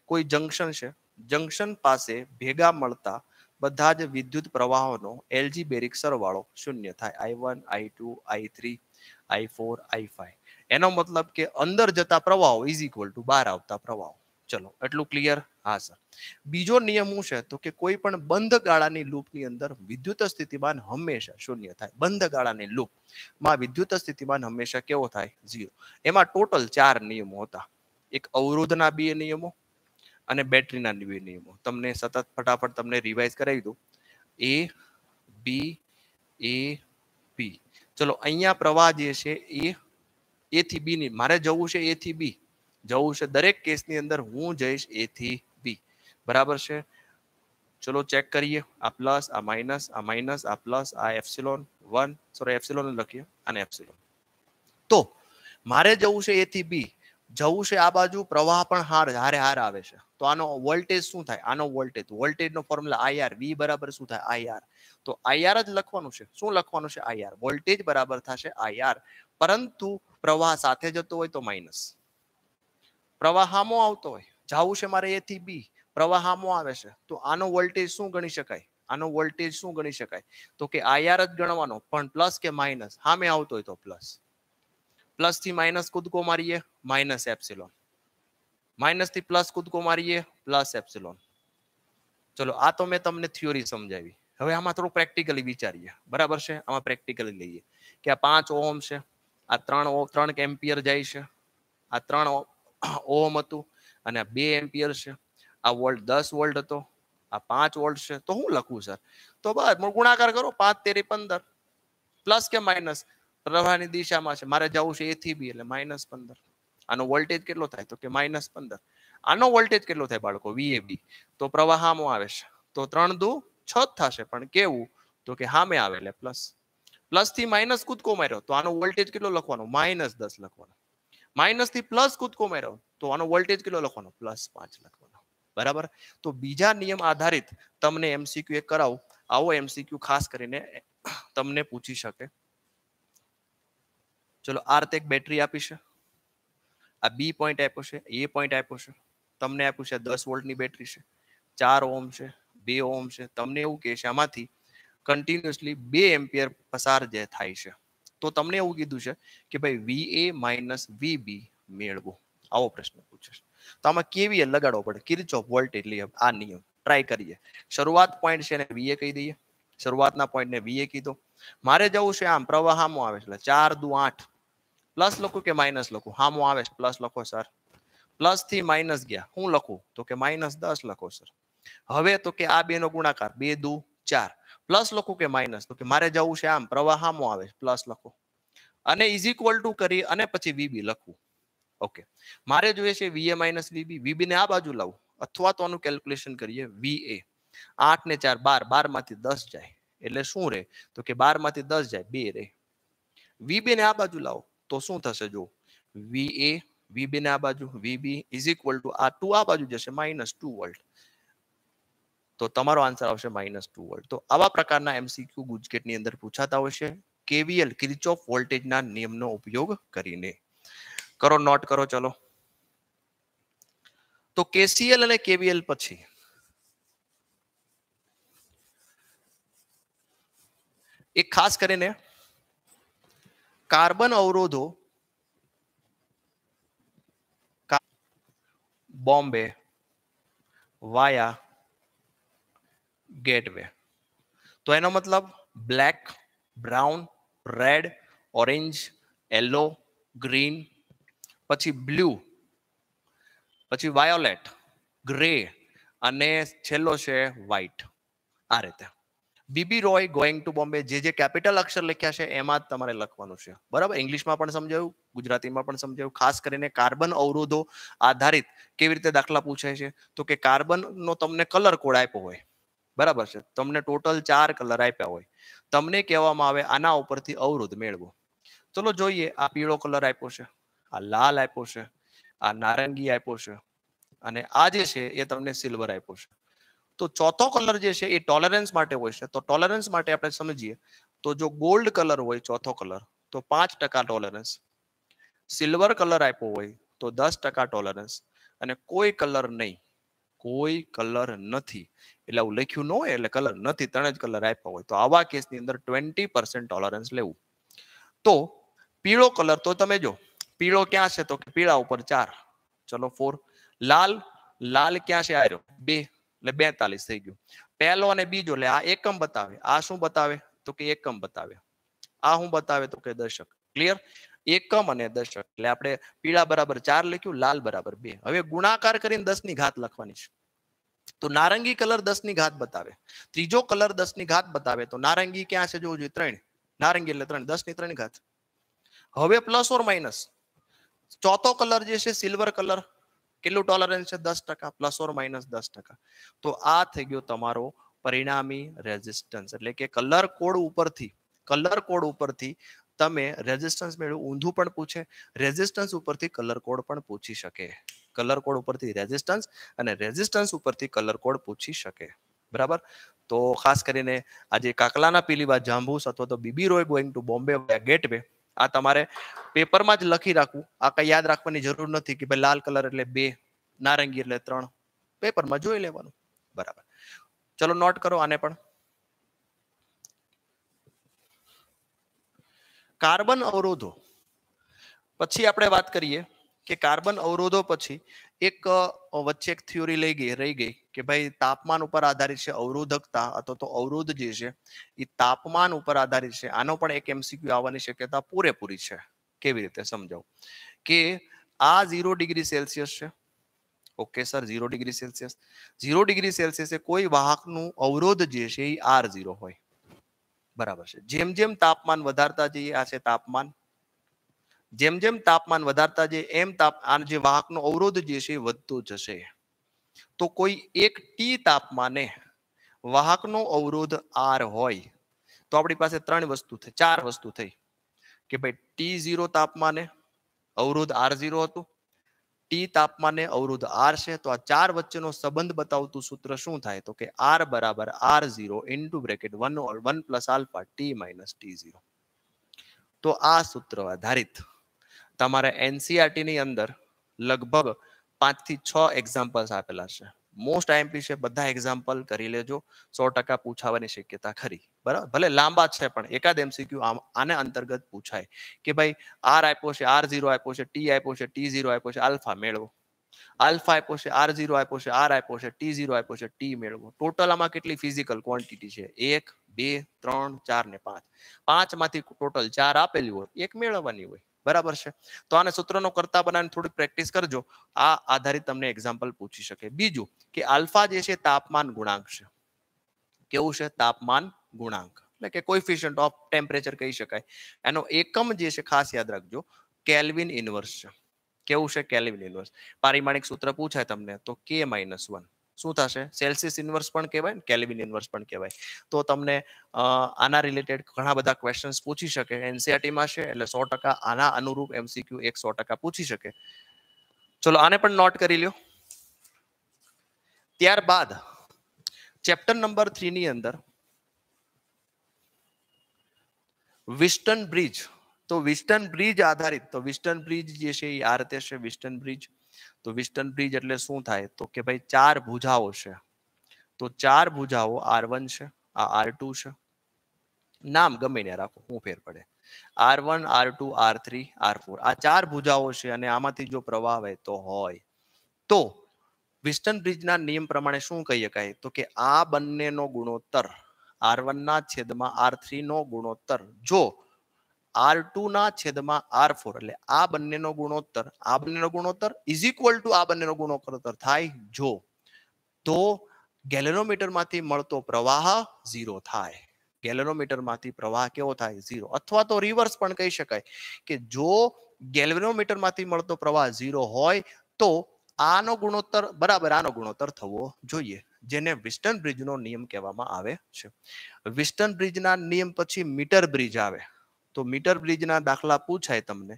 કોઈ જંકશન છે જંકશન પાસે ભેગા મળતા બધા જ વિદ્યુત પ્રવાહોનો એલ્જીબેરિક સરવાળો શૂન્ય થાય I one I two I three I four I five એનો મતલબ કે અંદર જતા પ્રવાહો ઇઝ ઇક્વલ ટુ બહાર આવતા પ્રવાહો ચલો એટલું ક્લિયર હા સર બીજો નિયમ શું છે તો કે કોઈ પણ બંધ ગાળાની લૂપની અંદર વિદ્યુત સ્થિતિમાન હંમેશા શૂન્ય થાય બંધ ગાળાની લૂપમાં વિદ્યુત સ્થિતિમાન હંમેશા કેવો થાય ઝીરો એમાં ટોટલ ચાર નિયમો હતા એક અવરોધના બે નિયમો અને બેટરીના નિયમો તમને સતત ફટાફટ તમને રિવાઇઝ કરાવી દઉં એ બી એ બી ચલો અહીંયા પ્રવાહ જે છે એ એ થી બી ની મારે જવું છે એ થી બી જવું છે દરેક કેસની અંદર હું જઈશ એ થી બી બરાબર છે ચલો ચેક કરીએ આ પ્લસ આ માઇનસ આ માઇનસ આ પ્લસ આ એફસિલોન વન સોરી એપ્સિલોન લખીએ અને એપ્સિલોન તો મારે જવું છે એ થી બી જવું છે આ બાજુ પ્રવાહ પણ હાર હારે હાર આવે છે તો આનો વોલ્ટેજ શું થાય આનો વોલ્ટેજ વોલ્ટેજનો ફોર્મ્યુલા આઈઆર વી બરાબર શું થાય આઈઆર તો આઈઆર જ લખવાનું છે શું લખવાનું છે આઈઆર વોલ્ટેજ બરાબર થશે આઈઆર પરંતુ પ્રવાહ સાથે જતો હોય તો માઇનસ પ્રવાહ હામો આવતો હોય જવું છે મારે એ થી બી પ્રવાહ હામો આવે છે તો આનો વોલ્ટેજ શું ગણી શકાય આનો વોલ્ટેજ શું ગણી શકાય તો કે આઈઆર જ ગણવાનો પણ પ્લસ કે માઇનસ હામે આવતો હોય તો પ્લસ પ્લસ થી માઇનસ કૂદકો મારીએ માઇનસ એપ્સિલોન માઇનસ થી પ્લસ કૂદકો મારીએ પ્લસ એપ્સિલોન ચલો આ તો મેં તમને થિયોરી સમજાવી હવે આમાં થોડું પ્રેક્ટિકલી વિચારીએ બરાબર છે આમાં પ્રેક્ટિકલી લઈએ કે આ પાંચ ઓહમ છે આ ત્રણ ત્રણ એમ્પિયર જાય છે આ ત્રણ ઓહમ હતું અને આ બે એમ્પિયર છે આ વોલ્ટ દસ વોલ્ટ હતો આ પાંચ વોલ્ટ છે તો હું લખું સર તો બસ ગુણાકાર કરો પાંચ તેરી પંદર પ્લસ કે માઇનસ પ્રવાહની દિશામાં છે મારે જવું છે એથી બી એટલે માઇનસ પંદર આનો વોલ્ટેજ કેટલો થાય તો કે માઇનસ પંદર આનો વોલ્ટેજ કેટલો થાય બાળકો વીએબી તો પ્રવાહ હામો આવે છે તો ત્રણ દુ છ થશે પણ કેવું તો કે હામે આવે એટલે પ્લસ પ્લસ થી માઇનસ કૂદકો માર્યો તો આનો વોલ્ટેજ કેટલો લખવાનો માઇનસ દસ લખવાનો માઇનસ થી પ્લસ કૂદકો માર્યો તો આનો વોલ્ટેજ કેટલો લખવાનો પ્લસ પાંચ લખવાનો બરાબર તો બીજા નિયમ આધારિત તમને એમસીક્યુ એક કરાવું આવો એમસીક્યુ ખાસ કરીને તમને પૂછી શકે ચલો આ રીતે એક બેટરી આપી છે આ બી પોઈન્ટ આપ્યો છે એ પોઈન્ટ આપ્યો છે તમને આપ્યું છે દસ વોલ્ટની બેટરી છે ચાર ઓમ છે બે ઓમ છે તમને એવું કહે છે આમાંથી કન્ટિન્યુઅસલી બે એમ્પિયર પસાર જે થાય છે તો તમને એવું કીધું છે કે ભાઈ વી એ માઇનસ વી બી મેળવો આવો પ્રશ્ન પૂછે છે તો આમાં કેવીએ લગાડવો પડે કિર્ચ ઓફ વોલ્ટેજ લઈએ આ નિયમ ટ્રાય કરીએ શરૂઆત પોઈન્ટ છે ને વીએ કહી દઈએ શરૂઆતના પોઈન્ટને એ કીધો મારે જવું છે આમ પ્રવાહમાં આવે છે એટલે ચાર દુ આઠ પ્લસ લખું કે માઇનસ લખું હામો આવે પ્લસ લખો સર પ્લસ થી માઇનસ ગયા હું લખું તો કે માઇનસ દસ લખો સર હવે તો કે આ બે નો ગુણાકાર બે દુ ચાર પ્લસ લખું કે માઇનસ તો કે મારે જવું છે આમ પ્રવાહ હામો આવે પ્લસ લખો અને ઇઝ ઇક્વલ ટુ કરી અને પછી વીબી લખવું ઓકે મારે જોઈએ છે વીએ માઇનસ વીબી વીબી ને આ બાજુ લાવું અથવા તો આનું કેલ્ક્યુલેશન કરીએ વીએ આઠ ને ચાર બાર બાર માંથી દસ જાય એટલે શું રહે તો કે બાર માંથી દસ જાય બે રહે વીબી ને આ બાજુ લાવો તો શું થશે જો વી એ વી ને આ બાજુ V B is equal to આ ટુ આ બાજુ જશે માઇનસ ટુ વોલ્ટ તો તમારો આન્સર આવશે માઇનસ ટુ વોલ્ટ તો આવા પ્રકારના એમસીક્યુ ગુજકેટની અંદર પૂછાતા હોય છે કેવીએલ ક્રિચોફ વોલ્ટેજના નિયમનો ઉપયોગ કરીને કરો નોટ કરો ચલો તો કેસીએલ અને કેવીએલ પછી એક ખાસ કરીને કાર્બન અવરોધો બોમ્બે વાયા ગેટવે તો એનો મતલબ black brown red orange yellow green પછી બ્લુ પછી વાયોલેટ ગ્રે અને છેલ્લો છે વ્હાઈટ આ રીતે B B Roy going to Bombay જે જે કેપિટલ અક્ષર લખ્યા છે એમાં જ તમારે લખવાનું છે બરાબર ઇંગ્લિશમાં પણ સમજાયું ગુજરાતીમાં પણ સમજાયું ખાસ કરીને કાર્બન અવરોધો આધારિત કેવી રીતે દાખલા પૂછાય છે તો કે કાર્બનનો તમને કલર કોડ આપ્યો હોય બરાબર છે તમને ટોટલ ચાર કલર આપ્યા હોય તમને કહેવામાં આવે આના ઉપરથી અવરોધ મેળવો ચલો જોઈએ આ પીળો કલર આપ્યો છે આ લાલ આપ્યો છે આ નારંગી આપ્યો છે અને આ જે છે એ તમને સિલ્વર આપ્યો છે તો ચોથો કલર જે છે એ ટોલરન્સ માટે હોય છે તો ટોલરન્સ માટે આપણે સમજીએ તો જો ગોલ્ડ કલર હોય ચોથો કલર તો પાંચ ટકા ટોલરન્સ સિલ્વર કલર આપ્યો હોય તો દસ ટકા ટોલરન્સ અને કોઈ કલર નહીં કોઈ કલર નથી એટલે આવું લખ્યું ન હોય એટલે કલર નથી ત્રણ જ કલર આપ્યો હોય તો આવા કેસની અંદર ટ્વેન્ટી પર્સન્ટ ટોલરન્સ લેવું તો પીળો કલર તો તમે જો પીળો ક્યાં છે તો પીળા ઉપર ચાર ચલો ફોર લાલ લાલ ક્યાં છે આર્યો બે એટલે બેતાલીસ થઈ ગયું પહેલો અને બીજો એટલે આ એકમ બતાવે આ શું બતાવે તો કે એકમ બતાવે આ શું બતાવે તો કે દશક ક્લિયર એકમ અને દશક એટલે આપણે પીળા બરાબર ચાર લખ્યું લાલ બરાબર બે હવે ગુણાકાર કરીને દસ ની ઘાત લખવાની છે તો નારંગી કલર દસ ની ઘાત બતાવે ત્રીજો કલર દસ ની ઘાત બતાવે તો નારંગી ક્યાં છે જોવું જોઈએ ત્રણ નારંગી એટલે ત્રણ દસ ની ત્રણ ઘાત હવે પ્લસ ઓર માઇનસ ચોથો કલર જે છે સિલ્વર કલર કેટલું ટોલરન્સ છે દસ ટકા પ્લસ ઓર માઇનસ દસ ટકા તો આ થઈ ગયો તમારો પરિણામી રેઝિસ્ટન્સ એટલે કે કલર કોડ ઉપરથી કલર કોડ ઉપરથી તમે રેઝિસ્ટન્સ મેળવ્યું ઊંધું પણ પૂછે રેઝિસ્ટન્સ ઉપરથી કલર કોડ પણ પૂછી શકે કલર કોડ ઉપરથી રેઝિસ્ટન્સ અને રેઝિસ્ટન્સ ઉપરથી કલર કોડ પૂછી શકે બરાબર તો ખાસ કરીને આજે કાકલાના પીલીવા જાંબુસ અથવા તો B B Roy going to Bombay gateway આ તમારે પેપરમાં જ લખી રાખવું આ કઈ યાદ રાખવાની જરૂર નથી કે ભાઈ લાલ કલર એટલે બે નારંગી એટલે ત્રણ પેપરમાં જોઈ લેવાનું બરાબર ચલો નોટ કરો આને પણ કાર્બન અવરોધો પછી આપણે વાત કરીએ કે કાર્બન અવરોધો પછી એક વચ્ચે એક થિયોરી લઈ ગઈ રહી ગઈ કે ભાઈ તાપમાન ઉપર આધારિત છે અવરોધકતા અથવા તો અવરોધ જે છે એ તાપમાન ઉપર આધારિત છે આનો પણ એક એમસીક્યુ આવવાની શક્યતા પૂરેપૂરી છે કેવી રીતે સમજાવું કે આ ઝીરો ડિગ્રી સેલ્સિયસ છે okay sir zero degree Celsius zero degree સેલ્સિયસે કોઈ વાહકનું અવરોધ જે છે એ આર ઝીરો હોય બરાબર છે જેમ જેમ તાપમાન વધારતા જઈએ આ છે તાપમાન જેમ જેમ તાપમાન વધારતા જઈએ એમ તાપ આ જે વાહકનો અવરોધ જે છે એ વધતો જશે તો કોઈ એક ટી તાપમાને વાહકનો અવરોધ આર હોય તો આપણી પાસે ત્રણ વસ્તુ થઈ ચાર વસ્તુ થઈ કે ભાઈ ટી ઝીરો તાપમાને અવરોધ આર ઝીરો હતો ટી તાપમાને અવરોધ આર છે તો આ ચાર વચ્ચેનો સંબંધ બતાવતું સૂત્ર શું થાય તો કે આર બરાબર R zero into bracket one one plus alpha T minus T zero તો આ સૂત્ર આધારિત તમારે એનસીઆરટી e ની અંદર લગભગ પાંચ થી છ એક્ઝામ્પલ્સ આપેલા છે મોસ્ટ આઈએમપી છે બધા એક્ઝામ્પલ કરી લેજો સો ટકા પૂછાવાની શક્યતા ખરી બરાબર ભલે લાંબા છે પણ એકાદ એમસીક્યુ આને અંતર્ગત પૂછાય કે ભાઈ આર આપ્યો છે આર ઝીરો આપ્યો છે ટી આપ્યો છે ટી ઝીરો આપ્યો છે આલ્ફા મેળવો આલ્ફા આપ્યો છે આર ઝીરો આપ્યો છે આર આપ્યો છે ટી ઝીરો આપ્યો છે ટી મેળવો ટોટલ આમાં કેટલી ફિઝિકલ ક્વોન્ટિટી છે એક બે ત્રણ ચાર ને પાંચ પાંચ માંથી ટોટલ ચાર આપેલી હોય એક મેળવવાની હોય બરાબર છે તો આને સૂત્રનો કરતા બનાવીને થોડી પ્રેક્ટિસ કરજો આ આધારિત તમને એક્ઝામ્પલ પૂછી શકે બીજું કે આલ્ફા જે છે તાપમાન ગુણાંક છે કેવું છે તાપમાન ગુણાંક એટલે કે કોઇફિશિયન્ટ ઓફ ટેમ્પરેચર કહી શકાય એનો એકમ જે છે ખાસ યાદ રાખજો કેલ્વિન ઇન્વર્સ છે કેવું છે કેલ્વિન ઇન્વર્સ પારિમાણિક સૂત્ર પૂછાય તમને તો કે માઇનસ વન શું થશે સેલ્સિયસ ઇન્વર્સ પણ કહેવાય ને કેલ્વિન ઇન્વર્સ પણ કહેવાય તો તમને આના રિલેટેડ ઘણા બધા ક્વેશ્ચન્સ પૂછી શકે એનસીઆરટીમાં e છે એટલે સો ટકા આના અનુરૂપ એમસીક્યુ એક સો ટકા પૂછી શકે ચલો આને પણ નોટ કરી લ્યો ત્યારબાદ ચેપ્ટર નંબર થ્રીની અંદર વિસ્ટન બ્રિજ તો વિસ્ટન બ્રિજ આધારિત તો વિસ્ટન બ્રિજ જે છે એ આ રીતે છે વિસ્ટન બ્રિજ તો વિસ્ટન બ્રિજ એટલે શું થાય તો કે ભાઈ ચાર ભુજાઓ છે તો ચાર ભુજાઓ આર વન છે આ આર ટુ છે નામ ગમે ને રાખો હું ફેર પડે R one R two R three R four આ ચાર ભુજાઓ છે અને આમાંથી જો પ્રવાહ વહેતો હોય તો વિસ્ટન બ્રિજના નિયમ પ્રમાણે શું કહી શકાય તો કે આ બંનેનો ગુણોત્તર આર વનના છેદમાં આર થ્રીનો ગુણોત્તર જો આર ટુ ના છેદમાં આર ફોર એટલે આ બંનેનો ગુણોત્તર આ બંનેનો ગુણોત્તર ઇઝ ઇક્વલ ટુ આ બંનેનો ગુણોત્તર થાય જો તો ગેલેનોમીટરમાંથી મળતો પ્રવાહ ઝીરો થાય ગેલેનોમીટરમાંથી પ્રવાહ કેવો થાય ઝીરો અથવા તો રિવર્સ પણ કહી શકાય કે જો ગેલેનોમીટરમાંથી મળતો પ્રવાહ ઝીરો હોય તો આનો ગુણોત્તર બરાબર આનો ગુણોત્તર થવો જોઈએ જેને વિસ્ટન બ્રિજનો નિયમ કહેવામાં આવે છે વિસ્ટન બ્રિજના નિયમ પછી મીટર બ્રિજ આવે તો મીટર બ્રિજના દાખલા પૂછાય તમને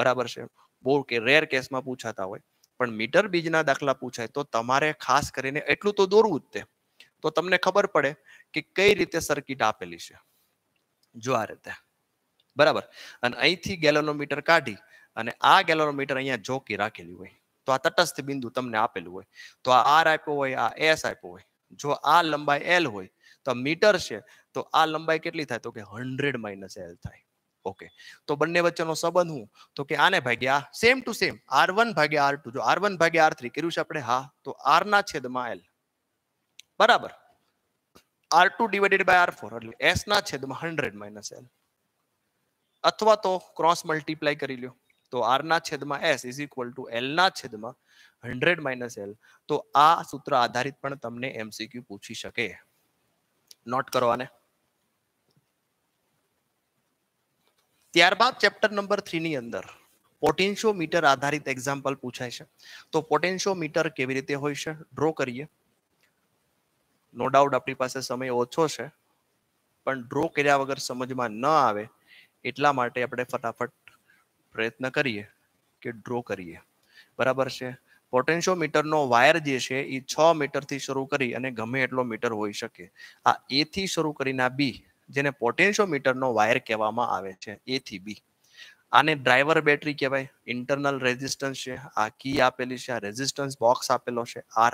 બરાબર છે બહુ કે રેર કેસમાં પૂછાતા હોય પણ મીટર બ્રિજના દાખલા પૂછાય તો તમારે ખાસ કરીને એટલું તો દોરવું જ તે તો તમને ખબર પડે કે કઈ રીતે સર્કિટ આપેલી છે જો આ રીતે બરાબર અને અહીંથી ગેલોનોમીટર કાઢી અને આ ગેલોનોમીટર અહીંયા જોકી રાખેલી હોય તો આ તટસ્થ બિંદુ તમને આપેલું હોય તો આ આર આપ્યો હોય આ એસ આપ્યો હોય જો આ લંબાઈ એલ હોય તો મીટર છે તો આ લંબાઈ કેટલી થાય તો કે હંડ્રેડ માઇનસ એલ થાય ઓકે તો બંને વચ્ચેનો સંબંધ હું તો કે આને ભાગ્યા same to same R one ભાગ્યા આર ટુ જો આર વન ભાગ્યા આર થ્રી કર્યું છે આપણે હા તો આર ના છેદમાં એલ બરાબર R two divided by R four એટલે એસ ના છેદમાં હંડ્રેડ માઇનસ એલ અથવા તો ક્રોસ મલ્ટીપ્લાય કરી લ્યો તો આર ના છેદમાં S is equal to L ના છેદમાં હંડ્રેડ માઇનસ એલ તો આ સૂત્ર આધારિત પણ તમને એમસીક્યુ પૂછી શકે નોટ કરવાને ત્યારબાદ ચેપ્ટર નંબર થ્રીની અંદર પોટેન્શિયોમીટર આધારિત એક્ઝામ્પલ પૂછાય છે તો પોટેન્શિયોમીટર કેવી રીતે હોય છે ડ્રો કરીએ નો ડાઉટ આપણી પાસે સમય ઓછો છે પણ ડ્રો કર્યા વગર સમજમાં ન આવે એટલા માટે આપણે ફટાફટ પ્રયત્ન કરીએ કે ડ્રો કરીએ બરાબર છે પોટેન્શિયોમીટરનો વાયર જે છે એ છ મીટરથી શરૂ કરી અને ગમે એટલો મીટર હોઈ શકે આ એથી શરૂ કરીને આ બી જેને પોટેન્શિયોમીટરનો વાયર કહેવામાં આવે છે એ થી બી આને ડ્રાઈવર બેટરી કહેવાય ઇન્ટરનલ રેઝિસ્ટન્સ છે આ કી આપેલી છે આ રેઝિસ્ટન્સ બોક્સ આપેલો છે આર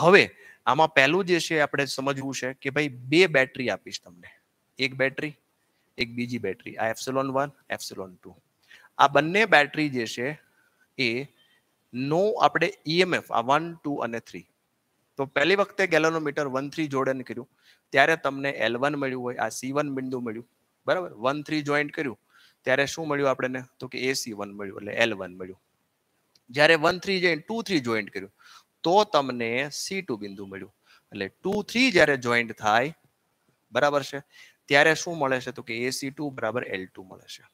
હવે આમાં પહેલું જે છે આપણે સમજવું છે કે ભાઈ બે બેટરી આપીશ તમને એક બેટરી એક બીજી બેટરી આ એપ્સિલોન વન એફસેલોન ટુ આ બંને બેટરી જે છે એ નો આપણે ઈએમએફ આ વન ટુ અને થ્રી તો પહેલી વખતે ગેલોનો મીટર વન થ્રી જોડન કર્યું ત્યારે તમને એલ વન મળ્યું હોય આ સી વન બિંદુ મળ્યું બરાબર વન થ્રી જોઈન્ટ કર્યું ત્યારે શું મળ્યું આપણને તો કે એ સી વન મળ્યું એટલે એલ વન મળ્યું જ્યારે one three joint two three joint કર્યું તો તમને સી ટુ બિંદુ મળ્યું એટલે ટુ થ્રી જ્યારે જોઈન્ટ થાય બરાબર છે ત્યારે શું મળે છે તો કે એ સી ટુ બરાબર એલ ટુ મળે છે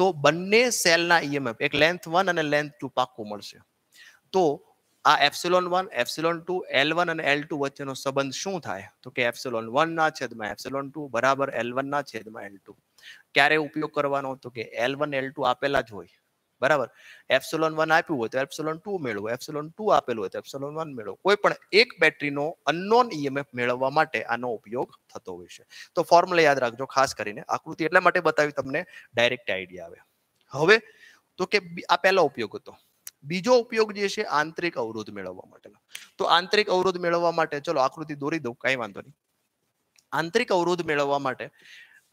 તો બંને સેલના ઈએમએફ એક લેન્થ વન અને લેન્થ ટુ પાક્કું મળશે તો આ epsilon one epsilon two L one અને એલ ટુ વચ્ચેનો સંબંધ શું થાય તો કે એપ્સિલોન વન ના છેદમાં એપ્સિલોન ટુ બરાબર એલ વન ના છેદમાં એલ ટુ ક્યારે ઉપયોગ કરવાનો તો કે એલ વન એલ ટુ આપેલા જ હોય બરાબર એપ્સોલોન વન આપ્યું હોય તો એપ્સોલોન ટુ મેળવો એપ્સોલોન ટુ આપેલું હોય તો એપ્સોલોન વન મેળવો કોઈ પણ એક બેટરીનો અનનોન ઈએમએફ મેળવવા માટે આનો ઉપયોગ થતો હોય છે તો ફોર્મ્યુલા યાદ રાખજો ખાસ કરીને આકૃતિ એટલા માટે બતાવી તમને ડાયરેક્ટ આઈડિયા આવે હવે તો કે આ પહેલો ઉપયોગ હતો બીજો ઉપયોગ જે છે આંતરિક અવરોધ મેળવવા માટેનો તો આંતરિક અવરોધ મેળવવા માટે ચલો આકૃતિ દોરી દઉં કાંઈ વાંધો નહીં આંતરિક અવરોધ મેળવવા માટે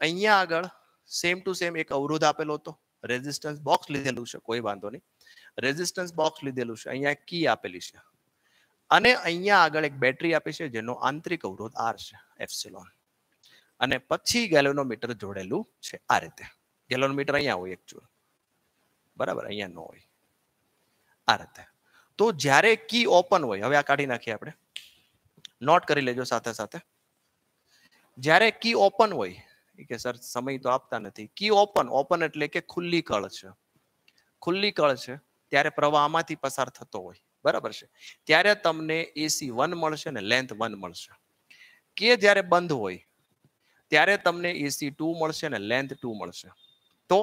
અહીંયા આગળ સેમ ટુ સેમ એક અવરોધ આપેલો હતો રેઝિસ્ટન્સ બોક્સ લીધેલું છે કોઈ વાંધો નહીં રેઝિસ્ટન્સ બોક્સ લીધેલું છે અહીંયા કી આપેલી છે અને અહીંયા આગળ એક બેટરી આપી છે જેનો આંતરિક અવરોધ આર છે એફસેલોન અને પછી ગેલોનોમીટર જોડેલું છે આ રીતે ગેલોનોમીટર અહીંયા હોય એકચ્યુઅલ બરાબર અહીંયા ન હોય આ રીતે તો જ્યારે કી ઓપન હોય હવે આ કાઢી નાખીએ આપણે નોટ કરી લેજો સાથે સાથે જ્યારે કી ઓપન હોય કે સર સમય તો આપતા નથી કી ઓપન ઓપન એટલે કે ખુલ્લી કળ છે ખુલ્લી કળ છે ત્યારે પ્રવાહ આમાંથી પસાર થતો હોય બરાબર છે ત્યારે તમને એસી વન મળશે ને લેન્થ વન મળશે કે જ્યારે બંધ હોય ત્યારે તમને એસી ટુ મળશે ને લેન્થ ટુ મળશે તો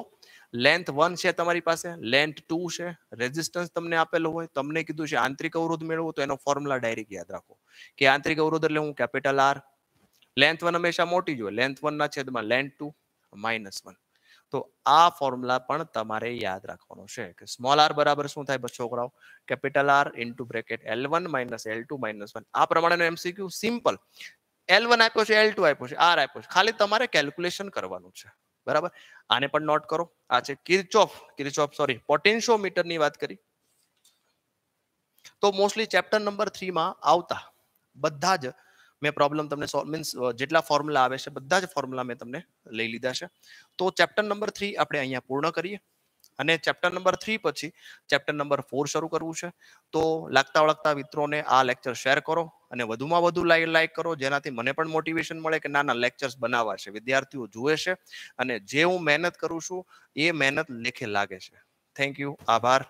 લેન્થ 1 છે તમારી પાસે લેન્થ 2 છે રે ジ स्टेंस તમને આપેલું હોય તમે કીધું છે આંતરિક અવરોધ મેળવો તો એનો ફોર્મ્યુલા ડાયરેક યાદ રાખો કે આંતરિક અવરોધ એટલે હું કેપિટલ r લેન્થ 1 હંમેશા મોટી જો લેન્થ 1 ના છેદમાં લેન્થ 2 - 1 તો આ ફોર્મ્યુલા પણ તમારે યાદ રાખવાનો છે કે સ્મોલ r બરાબર શું થાય બચ્ચોકરાઓ કેપિટલ r * (l1 - l2 - 1 આ પ્રમાણેનો एमसीक्यू સિમ્પલ l1 આપ્યો છે l2 આપ્યો છે r આપ્યો છે ખાલી તમારે કેલ્ક્યુલેશન કરવાનું છે બરાબર આને પણ નોટ કરો આ છે કિર્ચોફ કિર્ચોફ સોરી ની વાત કરી તો મોસ્ટલી ચેપ્ટર નંબર થ્રીમાં આવતા બધા જ મેં પ્રોબ્લેમ તમને મીન્સ જેટલા ફોર્મ્યુલા આવે છે બધા જ ફોર્મ્યુલા મેં તમને લઈ લીધા છે તો ચેપ્ટર નંબર થ્રી આપણે અહીંયા પૂર્ણ કરીએ અને ચેપ્ટર નંબર થ્રી પછી ચેપ્ટર નંબર ફોર શરૂ કરવું છે તો લાગતા વળગતા મિત્રોને આ લેક્ચર શેર કરો અને વધુમાં વધુ લાઈક કરો જેનાથી મને પણ મોટિવેશન મળે કે નાના લેક્ચર્સ બનાવવા છે વિદ્યાર્થીઓ જુએ છે અને જે હું મહેનત કરું છું એ મહેનત લેખે લાગે છે થેન્ક યુ આભાર